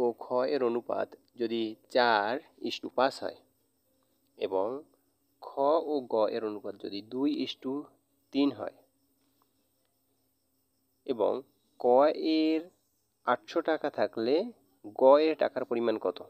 ও খ এর অনুপাত যদি চার ইস্টু পাঁচ হয় এবং খ ও গ এর অনুপাত যদি দুই ইস্টু তিন হয় এবং ক এর আটশো টাকা থাকলে গ এর টাকার পরিমাণ কত